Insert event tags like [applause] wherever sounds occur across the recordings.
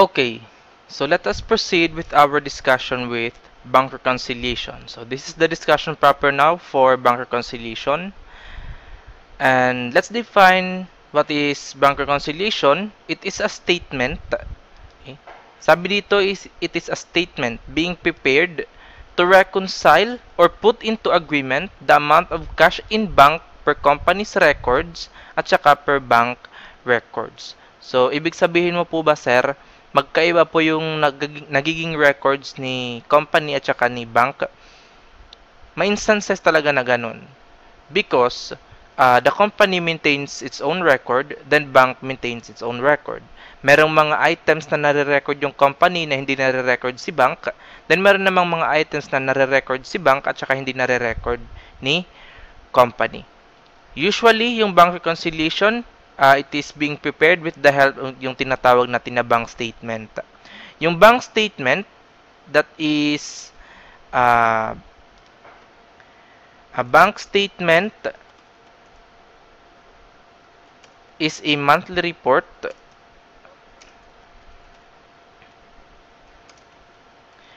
Okay, so let us proceed with our discussion with bank reconciliation. So this is the discussion proper now for bank reconciliation. And let's define what is bank reconciliation. It is a statement. Okay. Sabi dito is it is a statement being prepared to reconcile or put into agreement the amount of cash in bank per company's records at saka per bank records. So, ibig sabihin mo po ba, sir, magkaiba po yung nagiging records ni company at saka ni bank. May instances talaga na ganun. Because uh, the company maintains its own record, then bank maintains its own record. Merong mga items na nare-record yung company na hindi nare-record si bank, then meron namang mga items na nare-record si bank at saka hindi nare-record ni company. Usually, yung bank reconciliation, uh, it is being prepared with the help of yung tinatawag na tinabang statement. Yung bank statement that is uh, a bank statement is a monthly report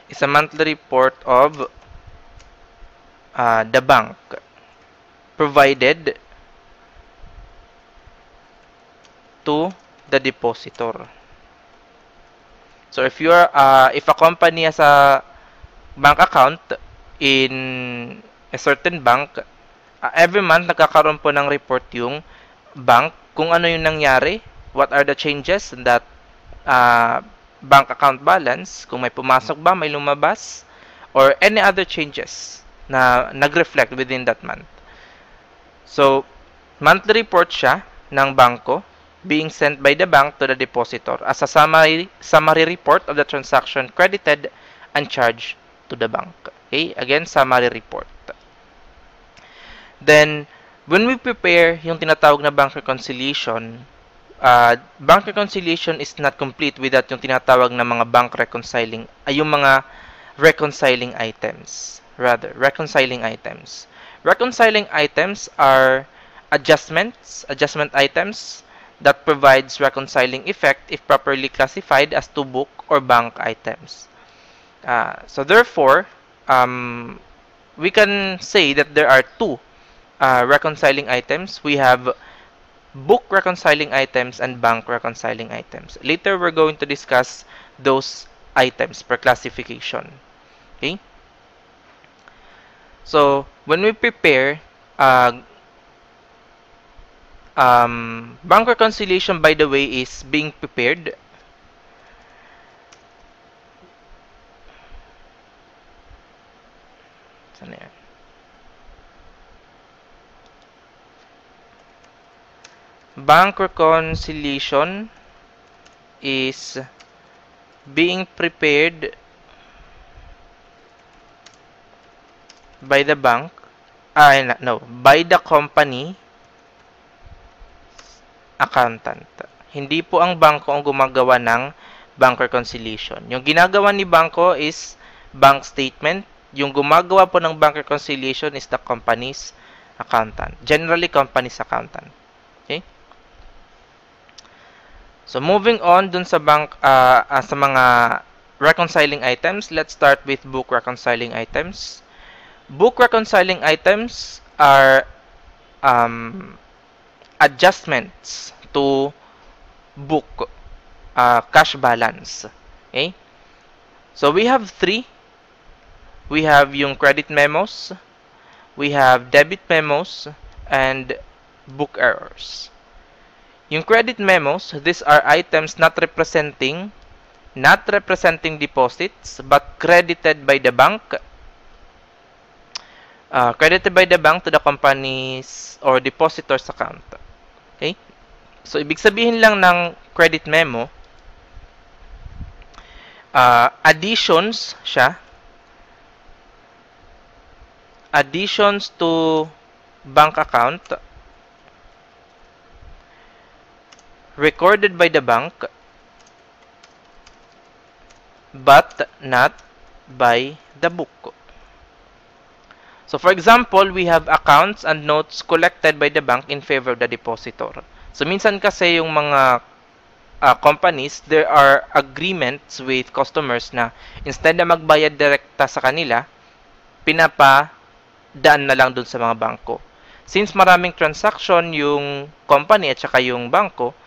is a monthly report of uh, the bank provided to the depositor. So if you are uh, if a company has a bank account in a certain bank, uh, every month nagkakaroon po ng report yung bank kung ano yung nangyari, what are the changes in that uh, bank account balance, kung may pumasok ba, may lumabas, or any other changes na nag-reflect within that month. So, monthly report siya ng bangko being sent by the bank to the depositor as a summary, summary report of the transaction credited and charged to the bank. Okay, again, summary report. Then, when we prepare yung tinatawag na bank reconciliation, uh, bank reconciliation is not complete without yung tinatawag na mga bank reconciling, ay ah, yung mga reconciling items. Rather, reconciling items. Reconciling items are adjustments, adjustment items, that provides reconciling effect if properly classified as to book or bank items. Uh, so therefore, um, we can say that there are two uh, reconciling items. We have book reconciling items and bank reconciling items. Later, we're going to discuss those items per classification. Okay? So, when we prepare uh, um, bank reconciliation, by the way, is being prepared. Bank reconciliation is being prepared by the bank, ah, no, by the company accountant. Hindi po ang bangko ang gumagawa ng bank reconciliation. Yung ginagawa ni bangko is bank statement. Yung gumagawa po ng bank reconciliation is the company's accountant. Generally, company's accountant. Okay? So moving on dun sa bank uh, uh, sa mga reconciling items, let's start with book reconciling items. Book reconciling items are um, adjustments to book uh, cash balance okay so we have three we have yung credit memos we have debit memos and book errors yung credit memos these are items not representing not representing deposits but credited by the bank uh, credited by the bank to the company's or depositor's account So, ibig sabihin lang ng credit memo, uh, additions siya, additions to bank account recorded by the bank but not by the book. So for example, we have accounts and notes collected by the bank in favor of the depositor. So minsan kasi yung mga uh, companies, there are agreements with customers na instead na magbayad direkta sa kanila, pinapa daan na lang dun sa mga bangko. Since maraming transaction yung company at saka yung bangko,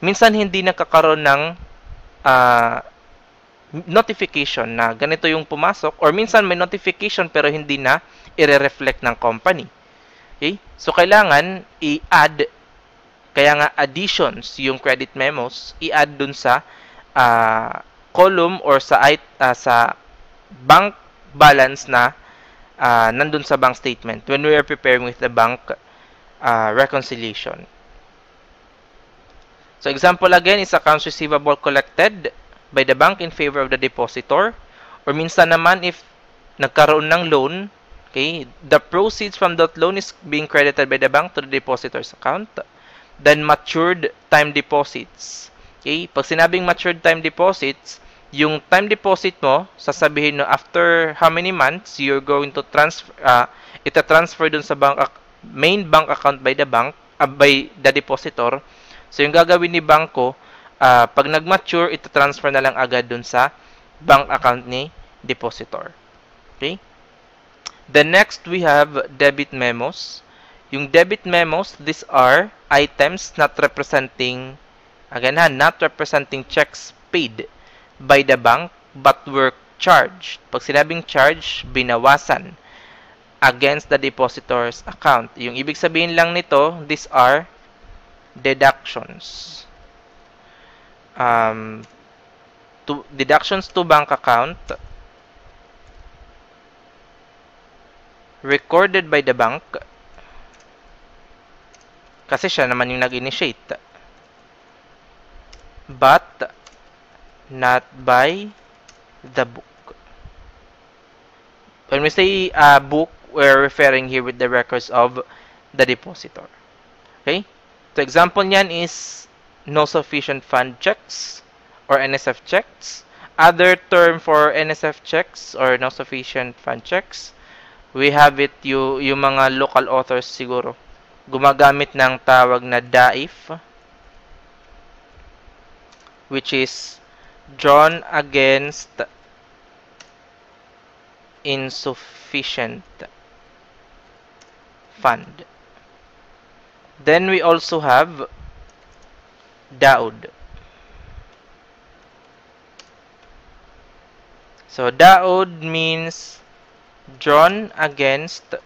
minsan hindi nakakaroon ng uh, notification na ganito yung pumasok or minsan may notification pero hindi na ire-reflect ng company. Okay? So, kailangan i-add kaya nga additions yung credit memos i-add dun sa uh, column or sa uh, sa bank balance na uh, nandun sa bank statement when we are preparing with the bank uh, reconciliation. So example again is accounts receivable collected by the bank in favor of the depositor or minsan naman if nagkaroon ng loan Okay, the proceeds from that loan is being credited by the bank to the depositor's account than matured time deposits. Okay? Pag sinabing matured time deposits, yung time deposit mo, sasabihin no after how many months you're going to transfer uh, ah, ita transfer dun sa bank main bank account by the bank uh, by the depositor. So yung gagawin ni bangko, uh, ah, pag nag-mature, ita transfer na lang agad dun sa bank account ni depositor. Okay? The next we have debit memos. Yung debit memos, these are items not representing, again ha, not representing checks paid by the bank but were charged. Pag sinabing charge, binawasan against the depositor's account. Yung ibig sabihin lang nito, these are deductions. Um, to, deductions to bank account recorded by the bank kasi siya naman yung nag-initiate. But, not by the book. When we say uh, book, we're referring here with the records of the depositor. Okay? So, example niyan is no sufficient fund checks or NSF checks. Other term for NSF checks or no sufficient fund checks, we have it you, yung mga local authors siguro gumagamit ng tawag na DAIF which is drawn against insufficient fund. Then we also have Daud. So Daud means drawn against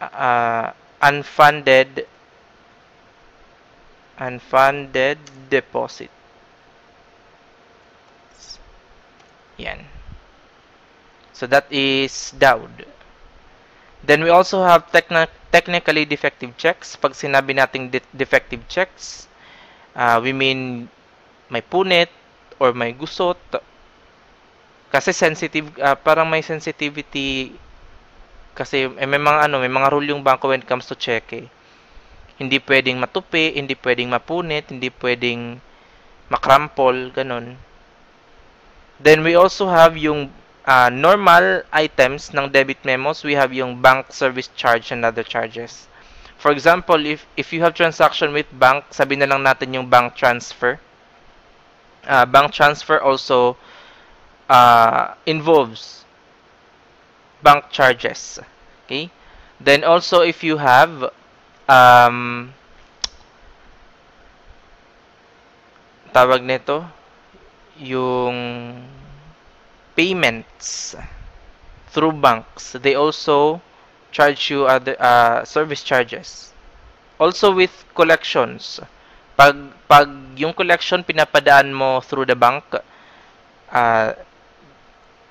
uh, unfunded unfunded deposit. Yan. So that is doubt Then we also have techn technically defective checks. Pag sinabi nating de defective checks, uh, we mean may punit or may gusot. Kasi sensitive, uh, parang may sensitivity kasi eh, may mga ano, may mga rule yung bangko when it comes to cheque. Eh. Hindi pwedeng matupi, hindi pwedeng mapunit, hindi pwedeng makrampol, ganun. Then we also have yung uh, normal items ng debit memos. We have yung bank service charge and other charges. For example, if if you have transaction with bank, sabi na lang natin yung bank transfer. Uh, bank transfer also uh, involves bank charges okay then also if you have um, tawag nito yung payments through banks they also charge you other uh, service charges also with collections pag pag yung collection pinapadaan mo through the bank uh,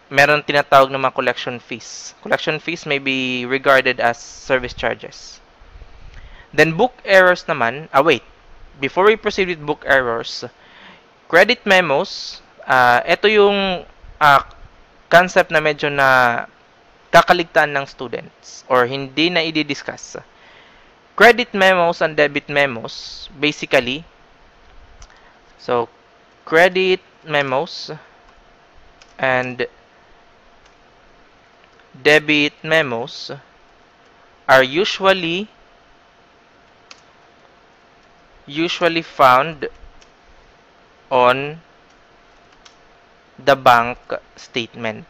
meron tinatawag na mga collection fees. Collection fees may be regarded as service charges. Then book errors naman, ah wait, before we proceed with book errors, credit memos, uh, ah, ito yung uh, concept na medyo na kakaligtaan ng students or hindi na i-discuss. Credit memos and debit memos, basically, so credit memos and debit memos are usually usually found on the bank statement.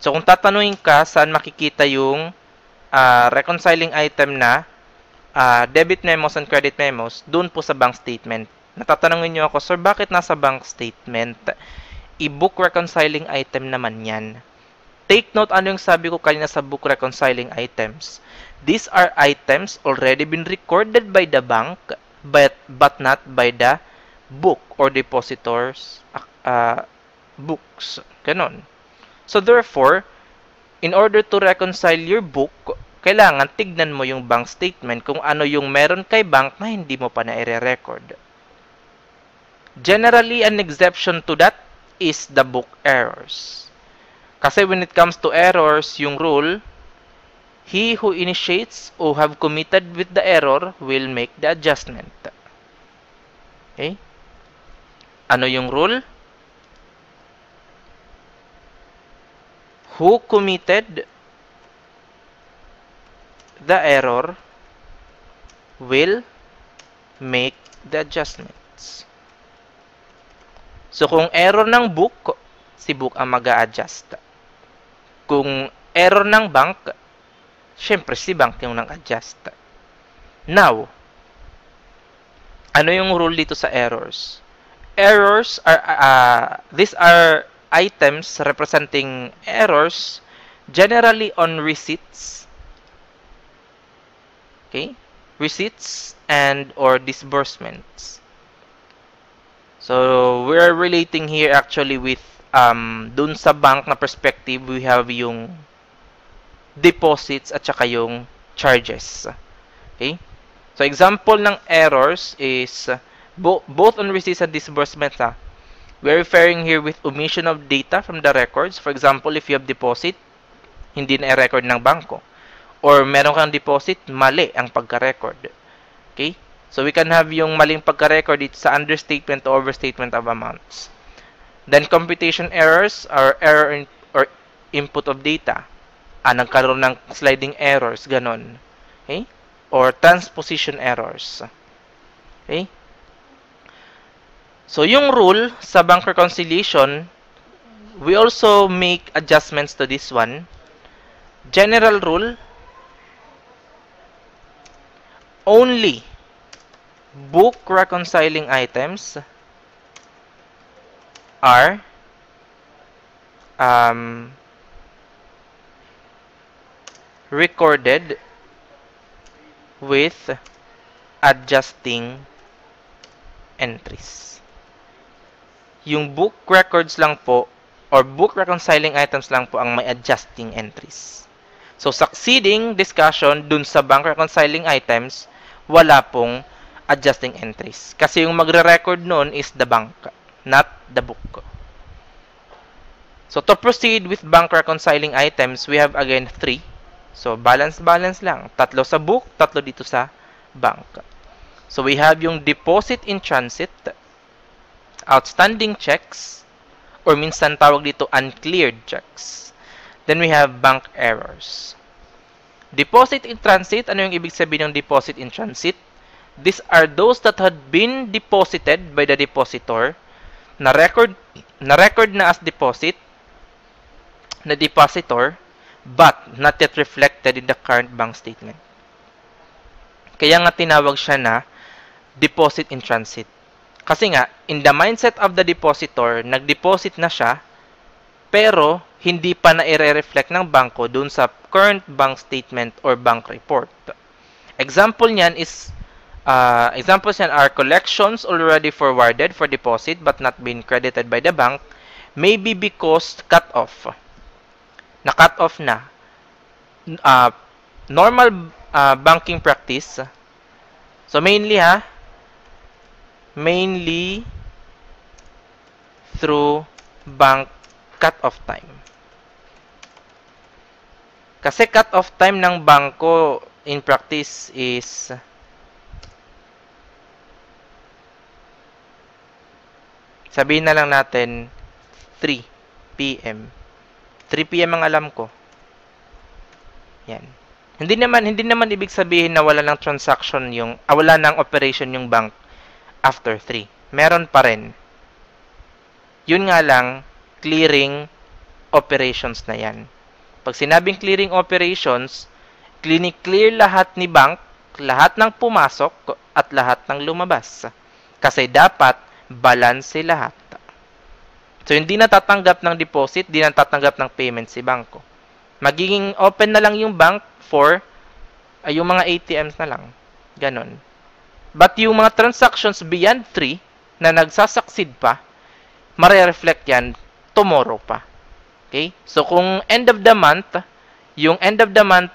So kung tatanungin ka saan makikita yung uh, reconciling item na uh, debit memos and credit memos, dun po sa bank statement. Natatanungin nyo ako, sir, bakit nasa bank statement? i book reconciling item naman yan. Take note ano yung sabi ko kanina sa book reconciling items. These are items already been recorded by the bank but, but not by the book or depositor's uh, books. Ganon. So therefore, in order to reconcile your book, kailangan tignan mo yung bank statement kung ano yung meron kay bank na hindi mo pa naire-record. Generally, an exception to that is the book errors. Kasi when it comes to errors, yung rule, he who initiates or have committed with the error will make the adjustment. Okay? Ano yung rule? Who committed the error will make the adjustments. So, kung error ng book, si book ang mag-a-adjust. Kung error ng bank, syempre si bank yung nag-adjust. Now, ano yung rule dito sa errors? Errors are, uh, these are items representing errors generally on receipts. Okay? Receipts and or disbursements. So, we're relating here actually with um, dun sa bank na perspective, we have yung deposits at saka yung charges. Okay? So, example ng errors is bo both on receipts and disbursements. Ha? Ah. We're referring here with omission of data from the records. For example, if you have deposit, hindi na record ng banko. Or meron kang deposit, mali ang pagka-record. Okay? So, we can have yung maling pagka-record dito sa understatement to overstatement of amounts. Then computation errors are error in, or input of data. Ah, nagkaroon ng sliding errors, ganon. Okay? Or transposition errors. Okay? So, yung rule sa bank reconciliation, we also make adjustments to this one. General rule, only book reconciling items are um, recorded with adjusting entries. Yung book records lang po or book reconciling items lang po ang may adjusting entries. So, succeeding discussion dun sa bank reconciling items, wala pong adjusting entries. Kasi yung magre-record nun is the bank, not the book. So, to proceed with bank reconciling items, we have again three. So, balance-balance lang. Tatlo sa book, tatlo dito sa bank. So, we have yung deposit in transit, outstanding checks, or minsan tawag dito uncleared checks. Then, we have bank errors. Deposit in transit, ano yung ibig sabihin ng deposit in transit? These are those that had been deposited by the depositor na record na record na as deposit na depositor but not yet reflected in the current bank statement. Kaya nga tinawag siya na deposit in transit. Kasi nga, in the mindset of the depositor, nag-deposit na siya, pero hindi pa na i-reflect ng banko dun sa current bank statement or bank report. Example niyan is Uh, examples yan are collections already forwarded for deposit but not been credited by the bank, maybe because cut off. Na cut off na. Uh, normal uh, banking practice. So mainly ha, mainly through bank cut-off time. Kasi cut-off time ng bangko in practice is Sabihin na lang natin 3 p.m. 3 p.m. ang alam ko. Yan. Hindi naman hindi naman ibig sabihin na wala ng transaction yung ah, wala ng operation yung bank after 3. Meron pa rin. Yun nga lang clearing operations na yan. Pag sinabing clearing operations, clinic clear lahat ni bank, lahat ng pumasok at lahat ng lumabas. Kasi dapat balance lahat. So, hindi natatanggap ng deposit, hindi natatanggap ng payment si banko. Magiging open na lang yung bank for ay yung mga ATMs na lang. Ganon. But yung mga transactions beyond 3 na nagsasucceed pa, mare-reflect yan tomorrow pa. Okay? So, kung end of the month, yung end of the month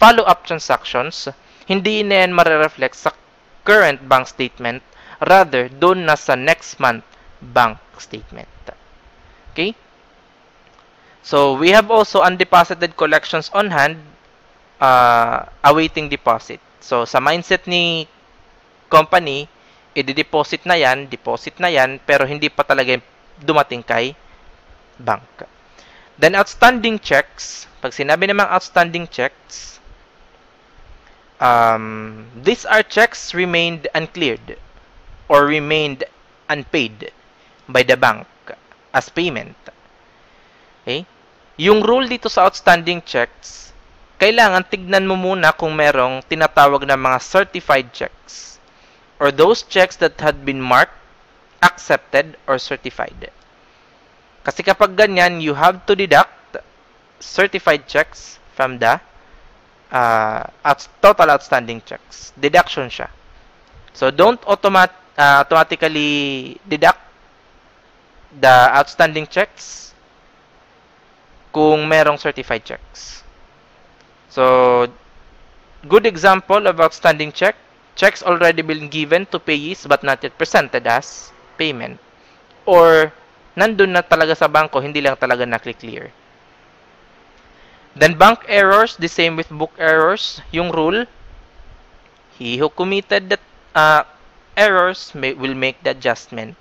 follow-up transactions, hindi na yan mare-reflect sa current bank statement rather doon na sa next month bank statement. Okay? So we have also undeposited collections on hand uh, awaiting deposit. So sa mindset ni company, i-deposit na yan, deposit na yan, pero hindi pa talaga dumating kay bank. Then outstanding checks, pag sinabi namang outstanding checks, um, these are checks remained uncleared or remained unpaid by the bank as payment. Okay? Yung rule dito sa outstanding checks, kailangan tignan mo muna kung merong tinatawag na mga certified checks or those checks that had been marked, accepted, or certified. Kasi kapag ganyan, you have to deduct certified checks from the uh, out total outstanding checks. Deduction siya. So, don't automatic uh, automatically deduct the outstanding checks kung merong certified checks. So, good example of outstanding check, checks already been given to payees but not yet presented as payment. Or, nandun na talaga sa banko, hindi lang talaga nakli-clear. Then, bank errors, the same with book errors. Yung rule, he who committed that, uh, errors may, will make the adjustment.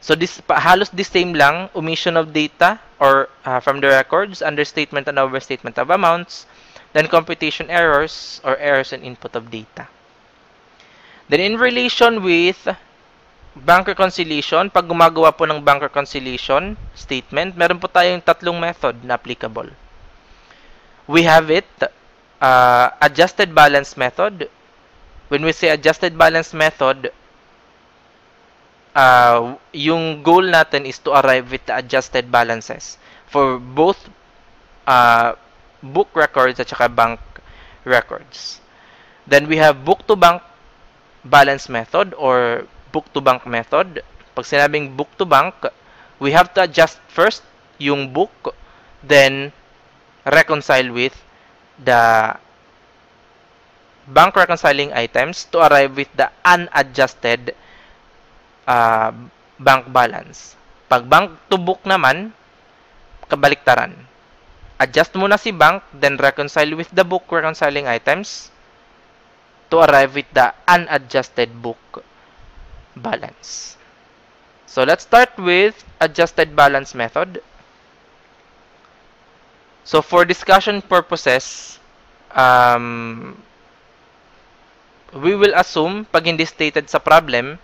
So this pa, halos the same lang, omission of data or uh, from the records, understatement and overstatement of amounts, then computation errors or errors in input of data. Then in relation with bank reconciliation, pag gumagawa po ng bank reconciliation statement, meron po tayong tatlong method na applicable. We have it, uh, adjusted balance method, when we say adjusted balance method, uh, yung goal natin is to arrive with the adjusted balances for both uh, book records at saka bank records. Then we have book-to-bank balance method or book-to-bank method. Pag sinabing book-to-bank, we have to adjust first yung book, then reconcile with the bank reconciling items to arrive with the unadjusted uh, bank balance. Pag bank to book naman, kabaliktaran. Adjust muna si bank, then reconcile with the book reconciling items to arrive with the unadjusted book balance. So let's start with adjusted balance method. So for discussion purposes, um, we will assume, pag hindi stated sa problem,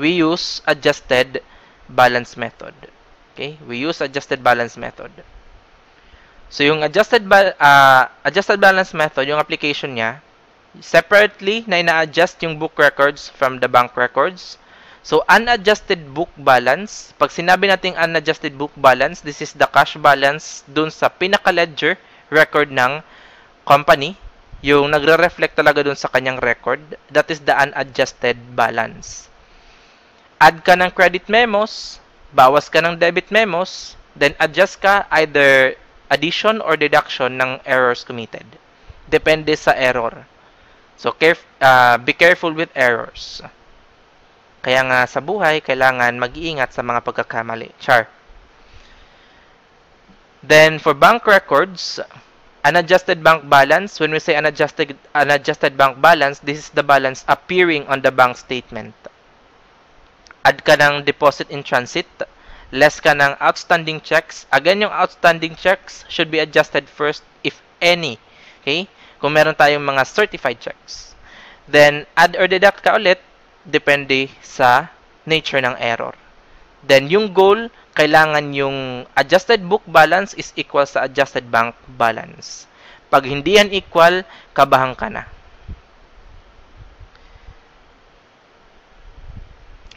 we use adjusted balance method. Okay? We use adjusted balance method. So, yung adjusted, ba uh, adjusted balance method, yung application niya, separately na ina-adjust yung book records from the bank records. So, unadjusted book balance, pag sinabi nating unadjusted book balance, this is the cash balance dun sa pinaka-ledger record ng company yung nagre-reflect talaga dun sa kanyang record, that is the unadjusted balance. Add ka ng credit memos, bawas ka ng debit memos, then adjust ka either addition or deduction ng errors committed. Depende sa error. So, caref uh, be careful with errors. Kaya nga sa buhay, kailangan mag-iingat sa mga pagkakamali. Char. Then, for bank records, Unadjusted bank balance, when we say unadjusted, unadjusted bank balance, this is the balance appearing on the bank statement. Add ka ng deposit in transit, less ka ng outstanding checks. Again, yung outstanding checks should be adjusted first if any. Okay? Kung meron tayong mga certified checks. Then, add or deduct ka ulit depende sa nature ng error. Then yung goal, kailangan yung adjusted book balance is equal sa adjusted bank balance. Pag hindi yan equal, kabahan ka na.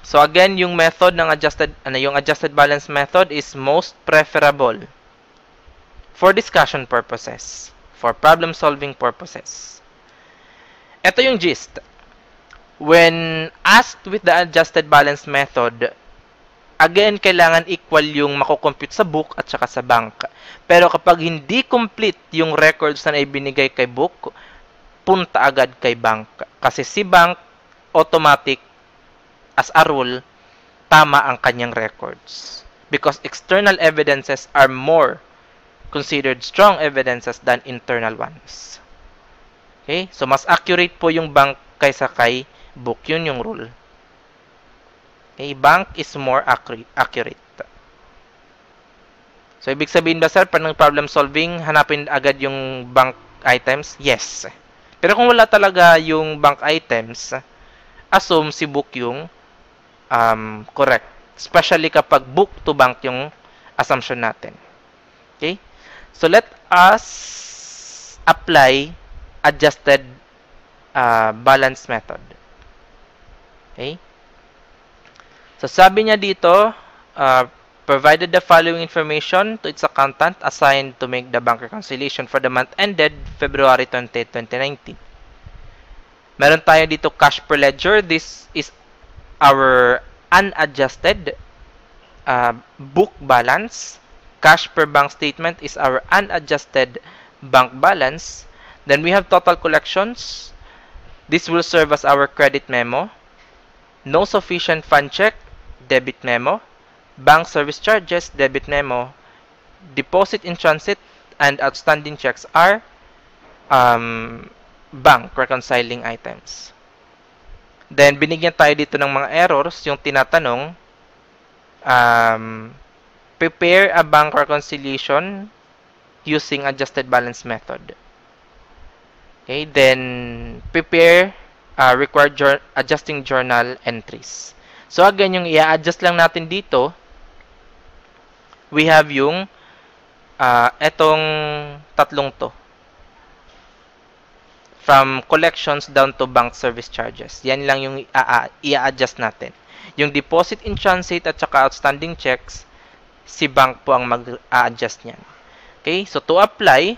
So again, yung method ng adjusted ano yung adjusted balance method is most preferable for discussion purposes, for problem solving purposes. Ito yung gist. When asked with the adjusted balance method, again, kailangan equal yung makukompute sa book at saka sa bank. Pero kapag hindi complete yung records na ibinigay kay book, punta agad kay bank. Kasi si bank, automatic, as a rule, tama ang kanyang records. Because external evidences are more considered strong evidences than internal ones. Okay? So, mas accurate po yung bank kaysa kay book. Yun yung rule. Okay, bank is more accurate. So, ibig sabihin ba sir, pag problem solving, hanapin agad yung bank items? Yes. Pero kung wala talaga yung bank items, assume si book yung um, correct. Especially kapag book to bank yung assumption natin. Okay? So, let us apply adjusted uh, balance method. Okay? So sabi niya dito, uh, provided the following information to its accountant assigned to make the bank reconciliation for the month ended February 20, 2019. Meron tayo dito cash per ledger. This is our unadjusted uh, book balance. Cash per bank statement is our unadjusted bank balance. Then we have total collections. This will serve as our credit memo. No sufficient fund check debit memo, bank service charges, debit memo, deposit in transit, and outstanding checks are um, bank reconciling items. Then, binigyan tayo dito ng mga errors, yung tinatanong, um, prepare a bank reconciliation using adjusted balance method. Okay, then prepare uh, required jour adjusting journal entries. So, again, yung i-adjust lang natin dito, we have yung uh, etong tatlong to. From collections down to bank service charges. Yan lang yung i-adjust ah, natin. Yung deposit in transit at saka outstanding checks, si bank po ang mag-adjust niyan. Okay? So, to apply,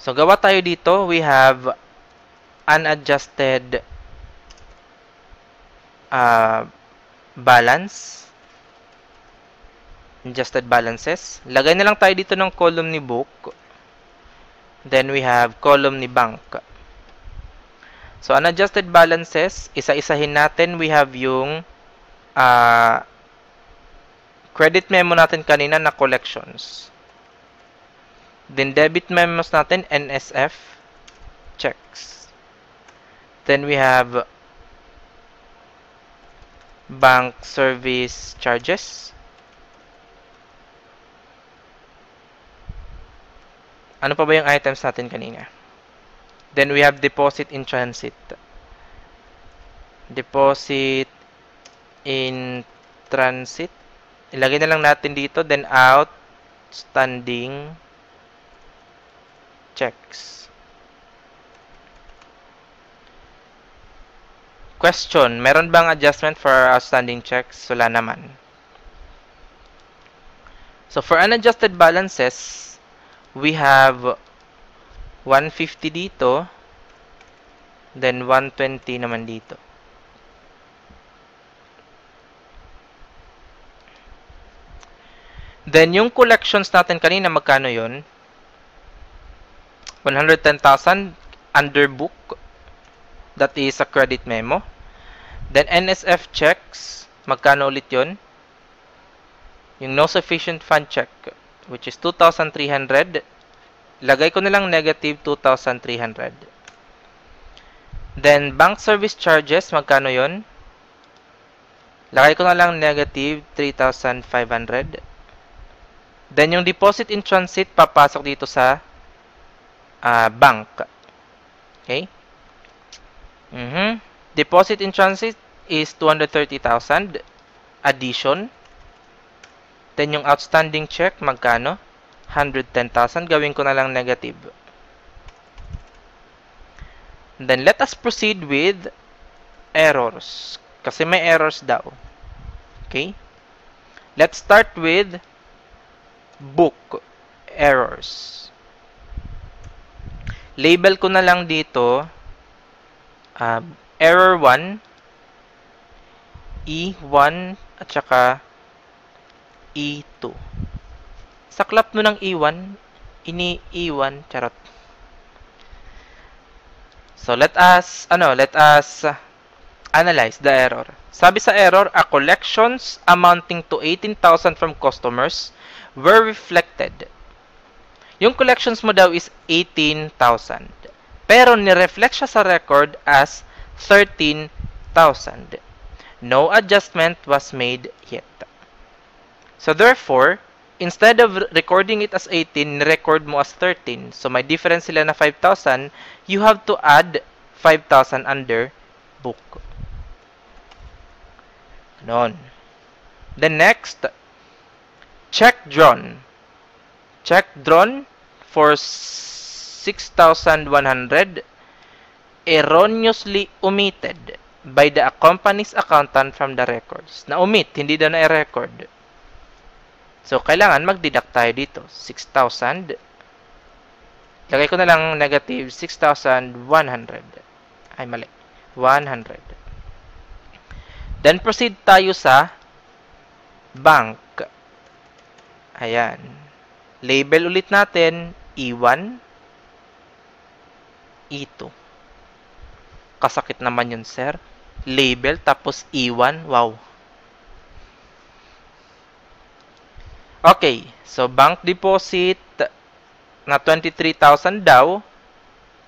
so gawa tayo dito, we have unadjusted uh, balance adjusted balances lagay na lang tayo dito ng column ni book then we have column ni bank so unadjusted balances isa-isahin natin we have yung uh, credit memo natin kanina na collections then debit memos natin NSF checks Then we have bank service charges. Ano pa ba yung items natin kanina? Then we have deposit in transit. Deposit in transit. Ilagay na lang natin dito. Then outstanding checks. Question, meron bang adjustment for outstanding checks? Wala naman. So for unadjusted balances, we have 150 dito, then 120 naman dito. Then yung collections natin kanina, magkano yun? 110,000 under book that is a credit memo. Then NSF checks, magkano ulit yun? Yung no sufficient fund check, which is 2,300. Lagay ko na lang negative 2,300. Then bank service charges, magkano yun? Lagay ko na lang negative 3,500. Then, yung deposit in transit, papasok dito sa uh, bank. Okay? Mm -hmm. Deposit in transit is 230,000 addition. Then yung outstanding check magkano? 110,000 gawin ko na lang negative. Then let us proceed with errors kasi may errors daw. Okay? Let's start with book errors. Label ko na lang dito uh, error 1, E1, at saka E2. Saklap mo ng E1, ini E1, charot. So, let us, ano, let us analyze the error. Sabi sa error, a collections amounting to 18,000 from customers were reflected. Yung collections mo daw is 18,000. Pero nireflect siya sa record as 13,000. No adjustment was made yet. So therefore, instead of recording it as 18, record mo as 13. So may difference sila na 5,000. You have to add 5,000 under book. Ganon. The next, check drone. Check drone for 6,100 erroneously omitted by the company's accountant from the records. Na-omit, hindi daw na-record. So, kailangan mag-deduct tayo dito. 6,000. Lagay ko na lang negative 6,100. Ay, mali. 100. Then, proceed tayo sa bank. Ayan. Label ulit natin, E1 ito. Kasakit naman yun, sir. Label, tapos E1. Wow. Okay. So, bank deposit na 23,000 daw.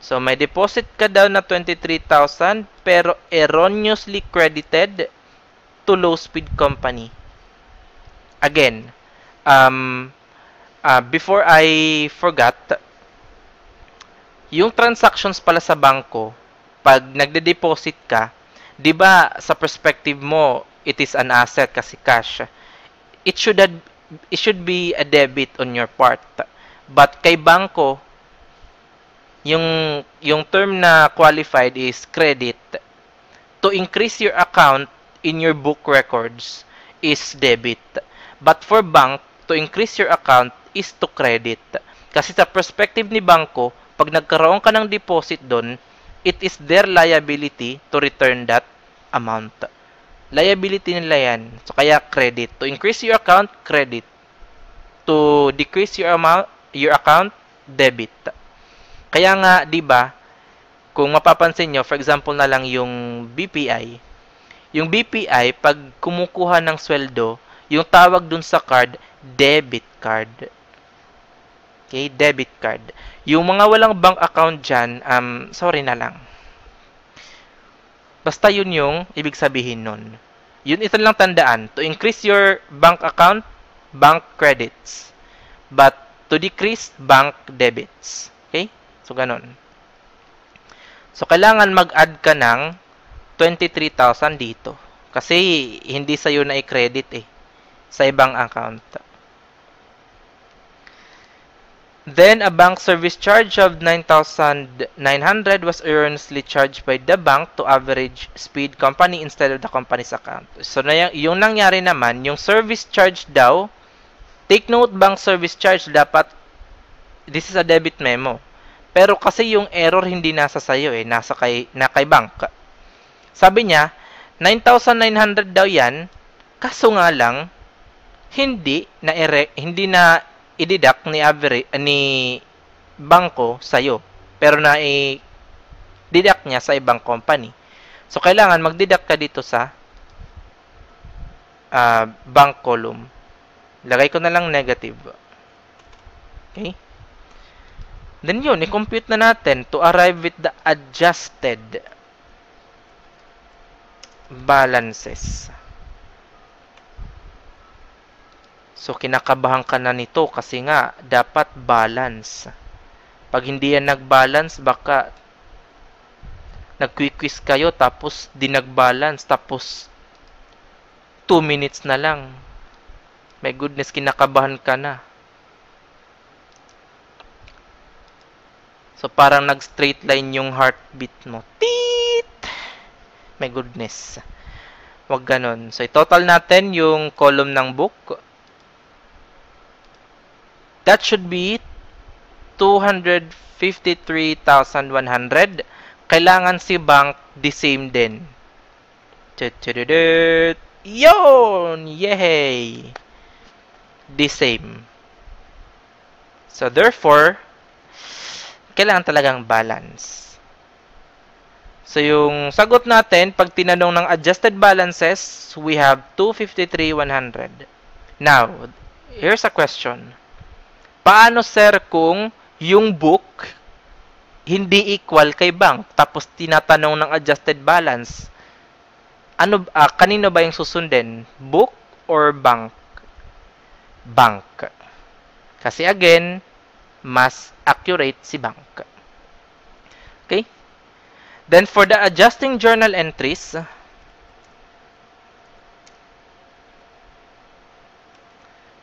So, may deposit ka daw na 23,000 pero erroneously credited to low-speed company. Again, um, uh, before I forgot, yung transactions pala sa bangko, pag nagde-deposit ka, 'di ba sa perspective mo, it is an asset kasi cash. It should have, it should be a debit on your part. But kay bangko, yung yung term na qualified is credit. To increase your account in your book records is debit. But for bank, to increase your account is to credit. Kasi sa perspective ni bangko, pag nagkaroon ka ng deposit doon, it is their liability to return that amount. Liability nila yan. So, kaya credit. To increase your account, credit. To decrease your amount, your account, debit. Kaya nga, di ba, kung mapapansin nyo, for example na lang yung BPI, yung BPI, pag kumukuha ng sweldo, yung tawag dun sa card, debit card. Okay, debit card. Yung mga walang bank account dyan, um, sorry na lang. Basta yun yung ibig sabihin nun. Yun ito lang tandaan. To increase your bank account, bank credits. But to decrease bank debits. Okay? So, ganun. So, kailangan mag-add ka ng 23,000 dito. Kasi, hindi sa'yo na i-credit eh. Sa ibang account. Then, a bank service charge of 9,900 was erroneously charged by the bank to average speed company instead of the company's account. So, yung, yung nangyari naman, yung service charge daw, take note bank service charge dapat, this is a debit memo. Pero kasi yung error hindi nasa sayo eh, nasa kay, na kay bank. Sabi niya, 9,900 daw yan, kaso nga lang, hindi na hindi na ididak ni Avery eh, ni bangko sa iyo pero na i deduct niya sa ibang company. So kailangan mag-deduct ka dito sa uh, bank column. Lagay ko na lang negative. Okay? Then yun, ni compute na natin to arrive with the adjusted balances. So, kinakabahan ka na nito kasi nga, dapat balance. Pag hindi yan nag-balance, baka nag-quiz kayo, tapos di nag-balance, tapos 2 minutes na lang. My goodness, kinakabahan ka na. So, parang nag-straight line yung heartbeat mo. Teet! My goodness. Huwag ganun. So, i-total natin yung column ng book. That should be 253,100. Kailangan si bank the same din. Yon! Yay! The same. So, therefore, kailangan talagang balance. So, yung sagot natin, pag tinanong ng adjusted balances, we have 253,100. Now, here's a question. Paano sir kung yung book hindi equal kay bank tapos tinatanong ng adjusted balance? Ano uh, kanino ba yung susundin? Book or bank? Bank. Kasi again, mas accurate si bank. Okay? Then for the adjusting journal entries,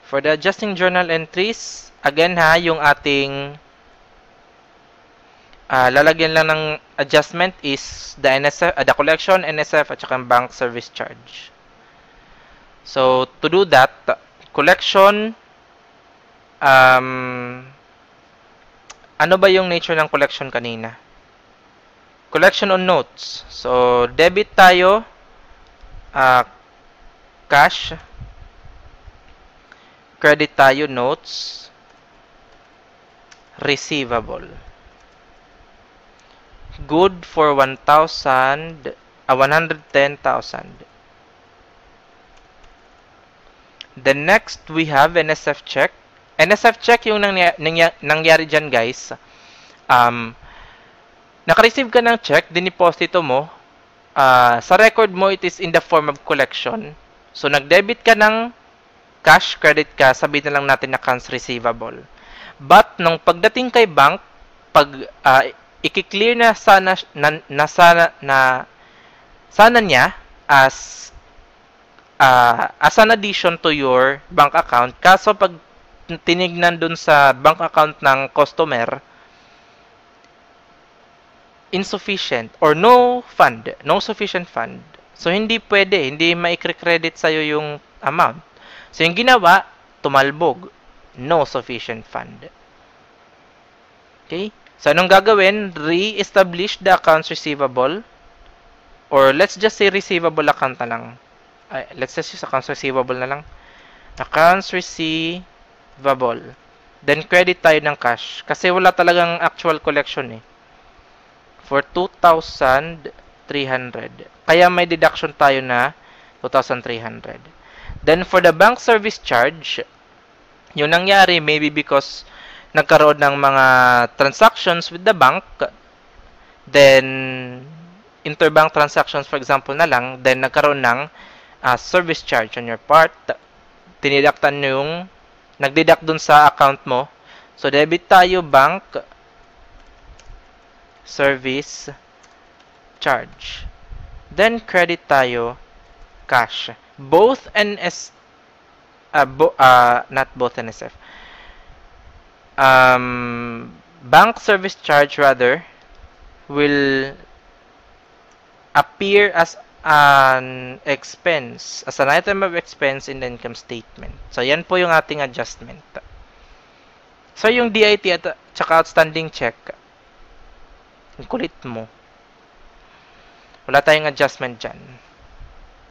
For the adjusting journal entries, again ha, yung ating uh, lalagyan lang ng adjustment is the NSF, uh, ah, the collection, NSF, at saka bank service charge. So, to do that, collection, um, ano ba yung nature ng collection kanina? Collection on notes. So, debit tayo, uh, cash, credit tayo notes receivable good for 1,000 uh, 110,000 the next we have NSF check NSF check yung nangy nangyari dyan guys um, naka-receive ka ng check diniposito mo uh, sa record mo it is in the form of collection so nag-debit ka ng cash credit ka, sabihin na lang natin na accounts receivable. But nung pagdating kay bank, pag uh, i-clear na sana na, na sana na sana niya as uh, as an addition to your bank account. Kaso pag tinignan dun sa bank account ng customer, insufficient or no fund, no sufficient fund. So, hindi pwede, hindi maikre-credit sa'yo yung amount. So yung ginawa, tumalbog. No sufficient fund. Okay? So anong gagawin? Re-establish the accounts receivable or let's just say receivable account na lang. Ay, let's just use accounts receivable na lang. Accounts receivable. Then credit tayo ng cash kasi wala talagang actual collection eh. For 2,300. Kaya may deduction tayo na 2,300. Then for the bank service charge, yung nangyari maybe because nagkaroon ng mga transactions with the bank, then interbank transactions for example na lang, then nagkaroon ng uh, service charge on your part. Tinidaktan nyo yung nagdeduct dun sa account mo. So debit tayo bank service charge. Then credit tayo cash both NS uh, bo uh, not both NSF um, bank service charge rather will appear as an expense as an item of expense in the income statement. So yan po yung ating adjustment. So yung DIT at tsaka outstanding check ang kulit mo. Wala tayong adjustment dyan.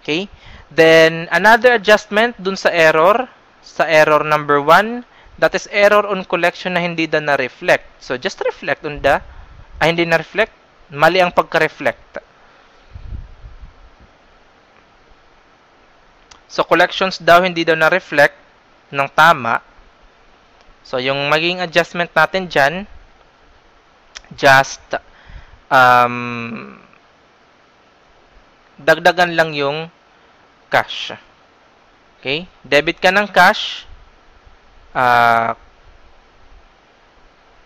Okay? Then, another adjustment dun sa error, sa error number 1, that is error on collection na hindi na na-reflect. So, just reflect on the, ay ah, hindi na-reflect, mali ang pagka-reflect. So, collections daw hindi daw na-reflect ng tama. So, yung maging adjustment natin dyan, just um, dagdagan lang yung cash. Okay? Debit ka ng cash, uh,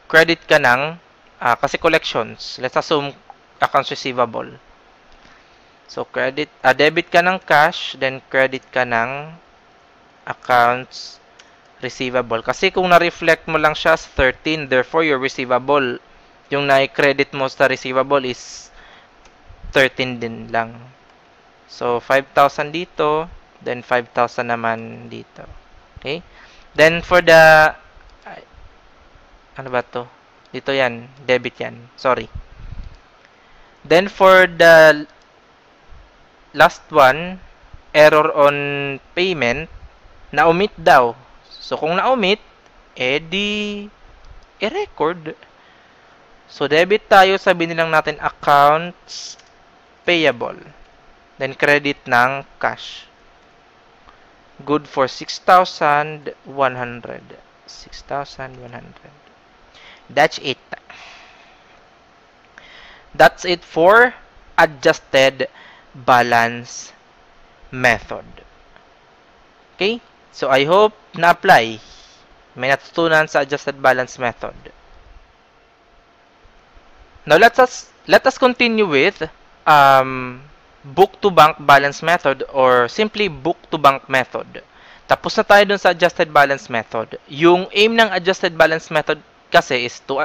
credit ka ng, uh, kasi collections, let's assume accounts receivable. So, credit, uh, debit ka ng cash, then credit ka ng accounts receivable. Kasi kung na-reflect mo lang siya as 13, therefore your receivable, yung na-credit mo sa receivable is 13 din lang. So, 5,000 dito. Then, 5,000 naman dito. Okay? Then, for the... Ano ba to? Dito yan. Debit yan. Sorry. Then, for the last one, error on payment, na-omit daw. So, kung na-omit, eh i-record. So, debit tayo, sabi nilang natin accounts payable. Then credit ng cash. Good for 6,100. 6,100. That's it. That's it for adjusted balance method. Okay? So, I hope na-apply. May natutunan sa adjusted balance method. Now, let us, let us continue with um, book-to-bank balance method or simply book-to-bank method. Tapos na tayo dun sa adjusted balance method. Yung aim ng adjusted balance method kasi is to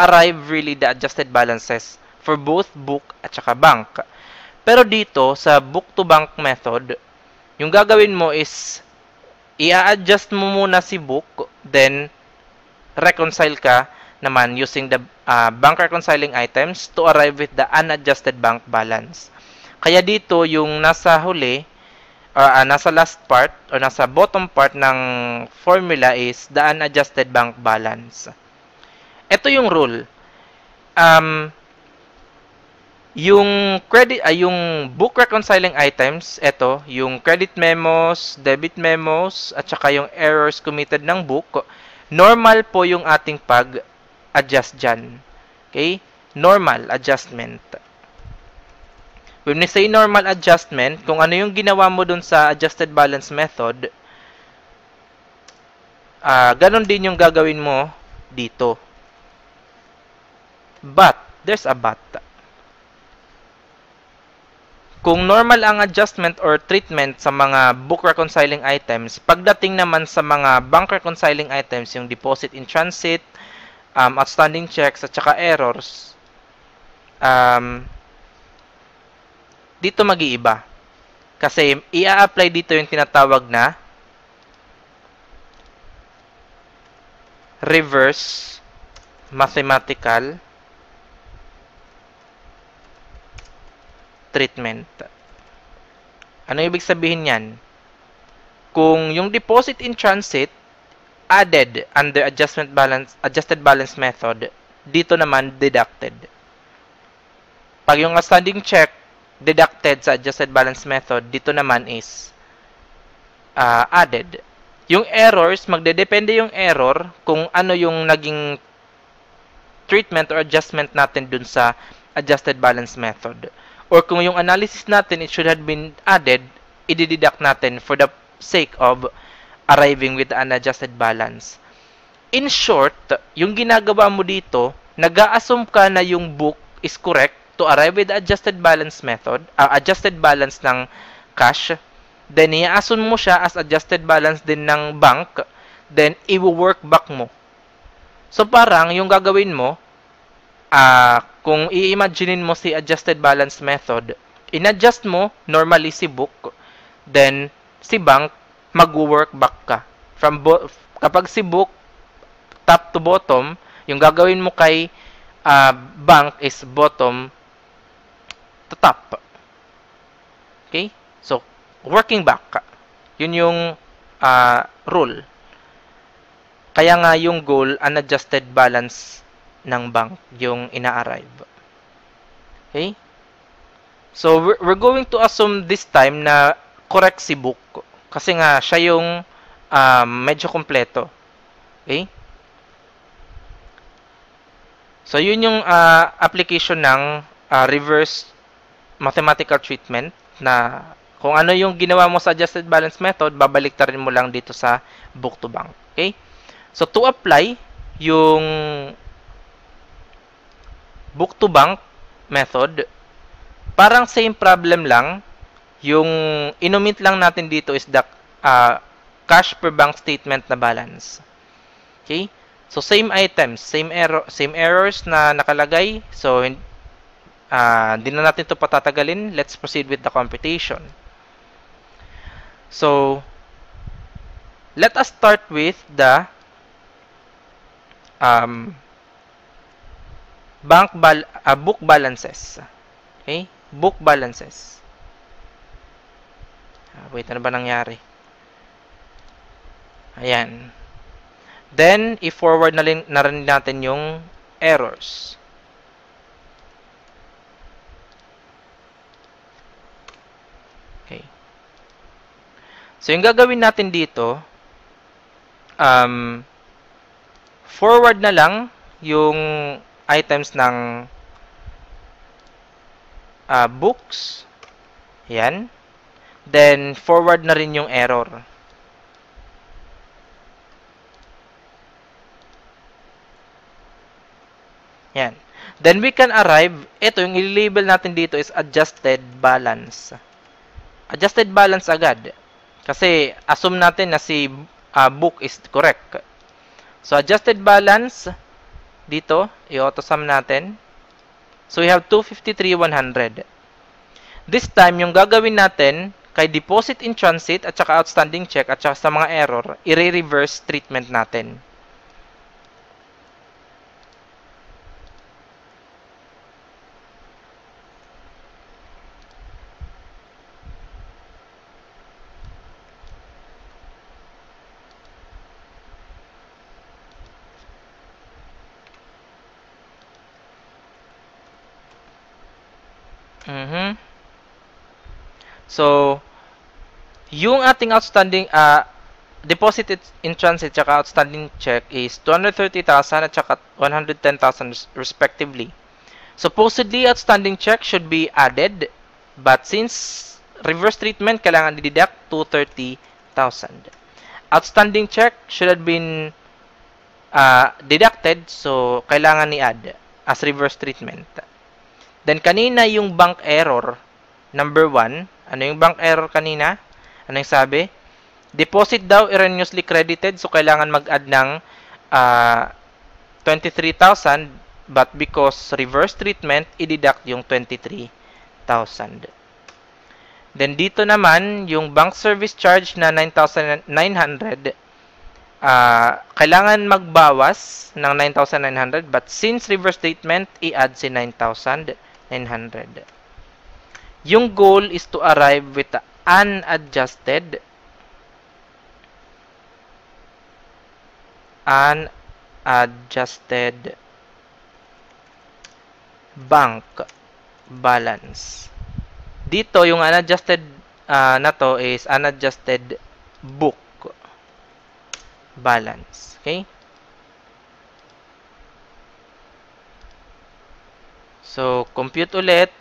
arrive really the adjusted balances for both book at saka bank. Pero dito sa book-to-bank method, yung gagawin mo is i-adjust mo muna si book then reconcile ka naman using the uh, bank reconciling items to arrive with the unadjusted bank balance. Kaya dito yung nasa huli or uh, nasa last part or nasa bottom part ng formula is the unadjusted bank balance. Ito yung rule. Um, yung credit ay uh, yung book reconciling items, ito, yung credit memos, debit memos at saka yung errors committed ng book, normal po yung ating pag-adjust diyan. Okay? Normal adjustment. When we say normal adjustment, kung ano yung ginawa mo dun sa adjusted balance method, uh, ganun din yung gagawin mo dito. But, there's a but. Kung normal ang adjustment or treatment sa mga book reconciling items, pagdating naman sa mga bank reconciling items, yung deposit in transit, um, outstanding checks, at saka errors, um, dito mag-iiba. Kasi ia apply dito yung tinatawag na reverse mathematical treatment. Ano ibig sabihin niyan? Kung yung deposit in transit added under adjustment balance adjusted balance method, dito naman deducted. Pag yung outstanding check deducted sa adjusted balance method dito naman is uh, added. Yung errors, magdedepende yung error kung ano yung naging treatment or adjustment natin dun sa adjusted balance method. Or kung yung analysis natin, it should have been added, idideduct natin for the sake of arriving with an adjusted balance. In short, yung ginagawa mo dito, nag ka na yung book is correct to arrive with adjusted balance method, uh, adjusted balance ng cash, then iaasun mo siya as adjusted balance din ng bank, then i-work back mo. So parang yung gagawin mo, uh, kung i-imaginein mo si adjusted balance method, in-adjust mo normally si book, then si bank, mag-work back ka. From kapag si book, top to bottom, yung gagawin mo kay uh, bank is bottom the top. Okay? So, working back. Yun yung uh, rule. Kaya nga yung goal, unadjusted balance ng bank yung ina-arrive. Okay? So, we're, we're going to assume this time na correct si book. Kasi nga, siya yung um, medyo kompleto. Okay? So, yun yung uh, application ng uh, reverse mathematical treatment na kung ano yung ginawa mo sa adjusted balance method, babalik rin mo lang dito sa book to bank. Okay? So, to apply yung book to bank method, parang same problem lang. Yung inumit lang natin dito is the uh, cash per bank statement na balance. Okay? So, same items, same, error, same errors na nakalagay. So, hindi ah, uh, na natin ito patatagalin. Let's proceed with the computation. So, let us start with the um, bank bal uh, book balances. Okay? Book balances. Uh, wait, ano ba nangyari? Ayan. Then, i-forward na, na rin natin yung errors. So, yung gagawin natin dito, um, forward na lang yung items ng uh, books. Yan. Then, forward na rin yung error. Yan. Then, we can arrive, ito, yung i-label natin dito is adjusted balance. Adjusted balance agad. Kasi assume natin na si uh, book is correct. So adjusted balance dito, i auto sum natin. So we have 253,100. This time, yung gagawin natin kay deposit in transit at saka outstanding check at saka sa mga error, i-reverse treatment natin. So, yung ating outstanding uh, deposit in transit at outstanding check is 230,000 at 110,000 respectively. Supposedly, outstanding check should be added but since reverse treatment, kailangan di-deduct 230,000. Outstanding check should have been uh, deducted so kailangan ni-add as reverse treatment. Then kanina yung bank error number 1 ano yung bank error kanina? Ano yung sabi? Deposit daw erroneously credited. So, kailangan mag-add ng uh, ah, 23,000 but because reverse treatment, i-deduct yung 23,000. Then, dito naman, yung bank service charge na 9,900, uh, ah, kailangan magbawas ng 9,900 but since reverse statement, i-add si 9,900. Yung goal is to arrive with the unadjusted unadjusted bank balance. Dito, yung unadjusted uh, na to is unadjusted book balance. Okay? So, compute ulit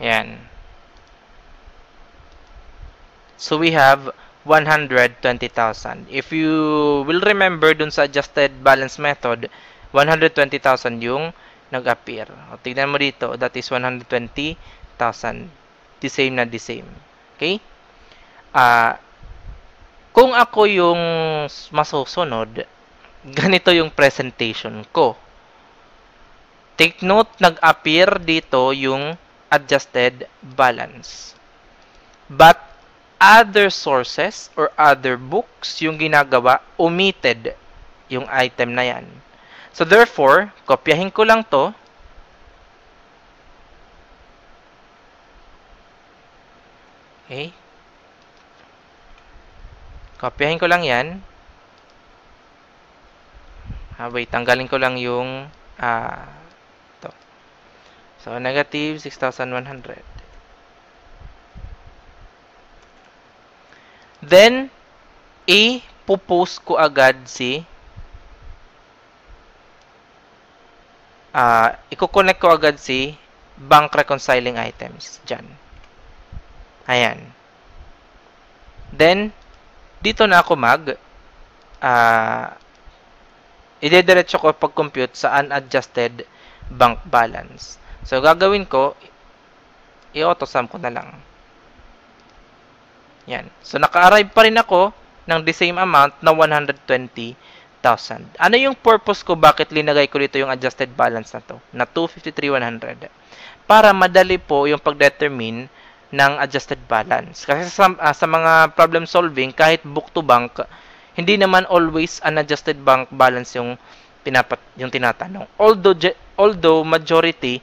Ayan. So we have 120,000. If you will remember dun sa adjusted balance method, 120,000 yung nag-appear. O, tignan mo dito, that is 120,000. The same na the same. Okay? Uh, kung ako yung masusunod, [laughs] ganito yung presentation ko. Take note, nag-appear dito yung adjusted balance. But other sources or other books yung ginagawa, omitted yung item na yan. So therefore, kopyahin ko lang to. Okay. Kopyahin ko lang yan. Ah, wait, tanggalin ko lang yung ah, So negative 6100. Then, i-post ko agad si uh, i-connect ko agad si bank reconciling items. Diyan. Ayan. Then, dito na ako mag uh, idediretso ko pag-compute sa unadjusted bank balance. So, gagawin ko, i-autosum ko na lang. Yan. So, naka-arrive pa rin ako ng the same amount na 120,000. Ano yung purpose ko? Bakit linagay ko dito yung adjusted balance na to? Na 253,100. Para madali po yung pag-determine ng adjusted balance. Kasi sa, uh, sa mga problem solving, kahit book to bank, hindi naman always an adjusted bank balance yung pinapat yung tinatanong. Although although majority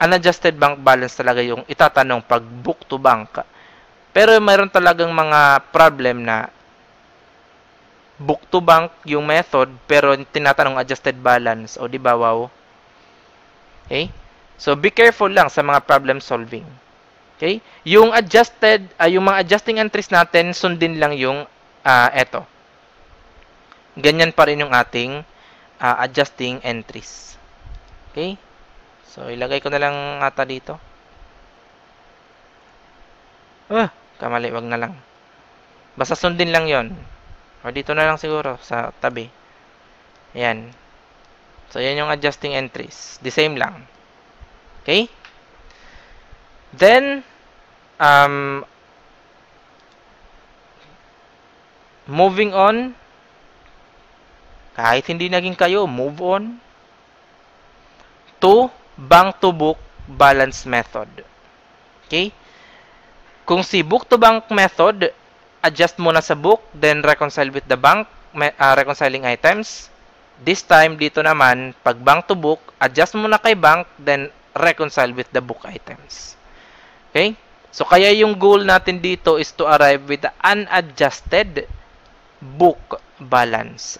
unadjusted bank balance talaga yung itatanong pag book to bank. Pero mayroon talagang mga problem na book to bank yung method pero tinatanong adjusted balance o di ba wow? Okay? So be careful lang sa mga problem solving. Okay? Yung adjusted uh, yung mga adjusting entries natin sundin lang yung uh, eto. Ganyan pa rin yung ating uh, adjusting entries. Okay? So, ilagay ko na lang ata dito. Ah, kamali, wag na lang. Basta sundin lang yon O dito na lang siguro, sa tabi. Ayan. So, yan yung adjusting entries. The same lang. Okay? Then, um, moving on, kahit hindi naging kayo, move on to bank to book balance method. Okay? Kung si book to bank method, adjust muna sa book, then reconcile with the bank, uh, reconciling items. This time, dito naman, pag bank to book, adjust muna kay bank, then reconcile with the book items. Okay? So, kaya yung goal natin dito is to arrive with the unadjusted book balance.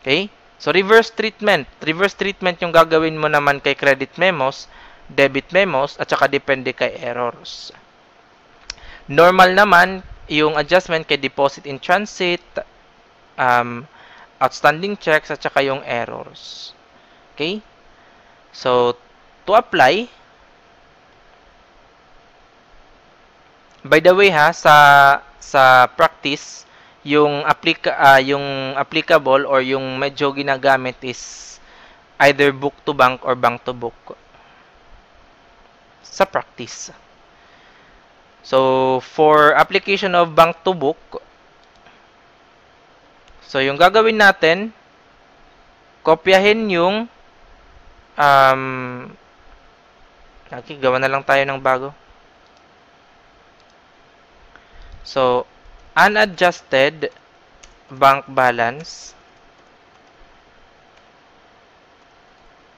Okay? So, reverse treatment. Reverse treatment yung gagawin mo naman kay credit memos, debit memos, at saka depende kay errors. Normal naman, yung adjustment kay deposit in transit, um, outstanding checks, at saka yung errors. Okay? So, to apply, by the way ha, sa, sa practice, yung applica uh, yung applicable or yung medyo ginagamit is either book to bank or bank to book sa practice. So for application of bank to book So yung gagawin natin kopyahin yung um okay, gawa na lang tayo ng bago. So unadjusted bank balance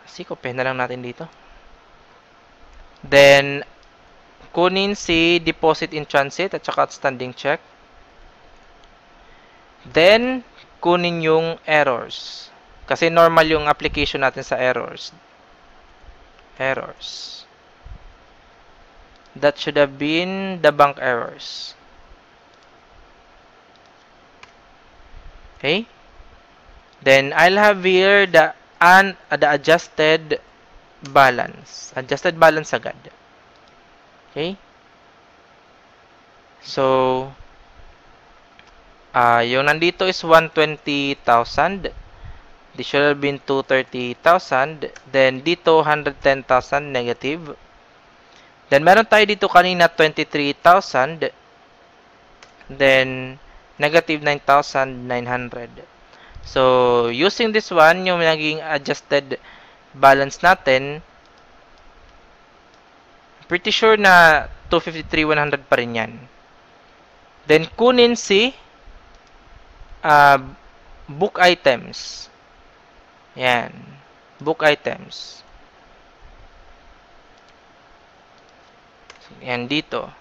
sikopin na lang natin dito then kunin si deposit in transit at saka outstanding check then kunin yung errors kasi normal yung application natin sa errors errors that should have been the bank errors Okay? Then, I'll have here the, an, uh, the adjusted balance. Adjusted balance agad. Okay? So, uh, yung nandito is 120,000. This should have been 230,000. Then, dito 110,000 negative. Then, meron tayo dito kanina 23,000. Then, negative 9,900. So, using this one, yung naging adjusted balance natin, pretty sure na 253,100 pa rin yan. Then, kunin si uh, book items. Yan. Book items. Yan dito.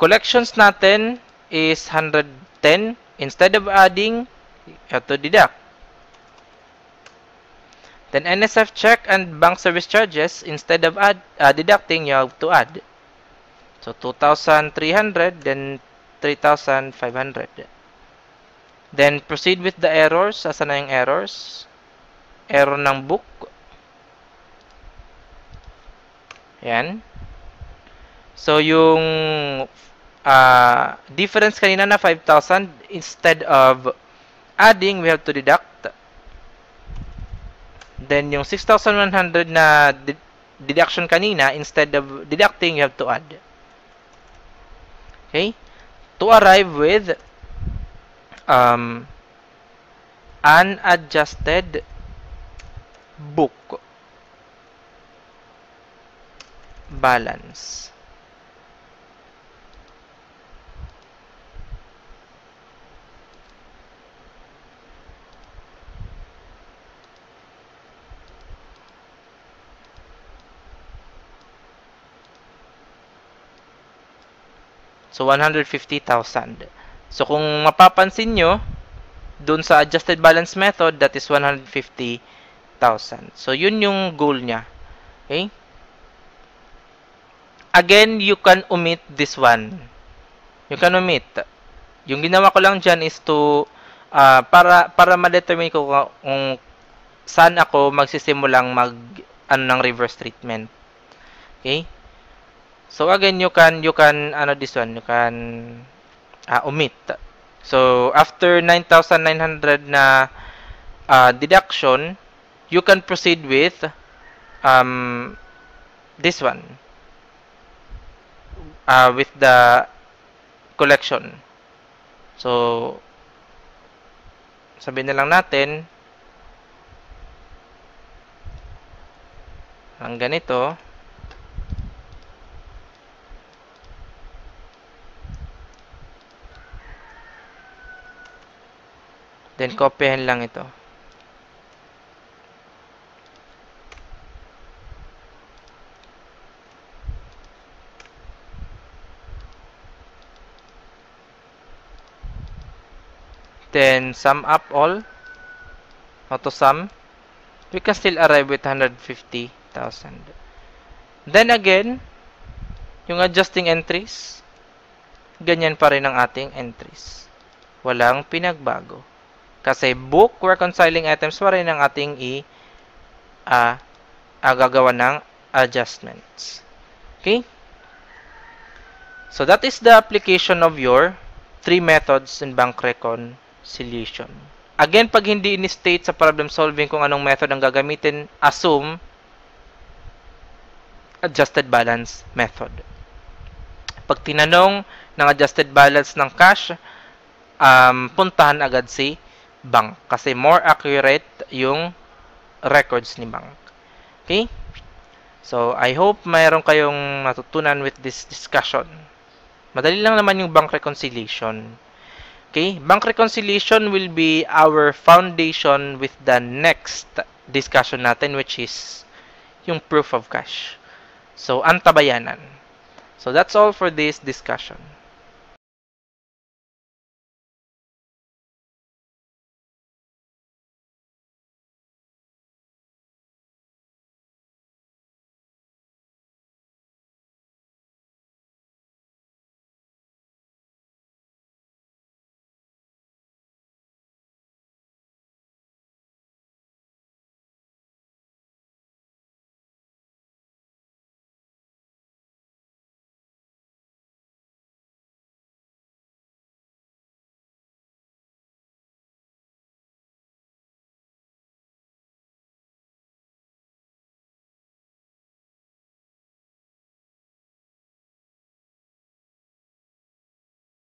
Collections natin, is 110. Instead of adding, you deduct. Then NSF check and bank service charges, instead of add, uh, deducting, you have to add. So 2,300, then 3,500. Then proceed with the errors. Asa na yung errors? Error ng book. Yan. So yung uh, difference kanina na 5,000 instead of adding we have to deduct then yung 6,100 na de deduction kanina instead of deducting you have to add okay to arrive with um, an adjusted book balance So, 150,000. So, kung mapapansin nyo, dun sa adjusted balance method, that is 150,000. So, yun yung goal niya. Okay? Again, you can omit this one. You can omit. Yung ginawa ko lang dyan is to, uh, para, para ma-determine ko kung saan ako magsisimulang mag, ano ng reverse treatment. Okay? So again, you can you can ano this one, you can uh, omit. So after 9,900 na uh, deduction, you can proceed with um, this one uh, with the collection. So sabihin na lang natin ang ganito Then, kopyahin lang ito. Then, sum up all. Auto sum. We can still arrive with 150,000. Then again, yung adjusting entries, ganyan pa rin ang ating entries. Walang pinagbago. Kasi book reconciling items pa rin ang ating i uh, agagawa ng adjustments. Okay? So that is the application of your three methods in bank reconciliation. Again, pag hindi in-state sa problem solving kung anong method ang gagamitin, assume adjusted balance method. Pag tinanong ng adjusted balance ng cash, um, puntahan agad si bank kasi more accurate yung records ni bank. Okay? So, I hope mayroon kayong natutunan with this discussion. Madali lang naman yung bank reconciliation. Okay? Bank reconciliation will be our foundation with the next discussion natin which is yung proof of cash. So, antabayanan. So, that's all for this discussion.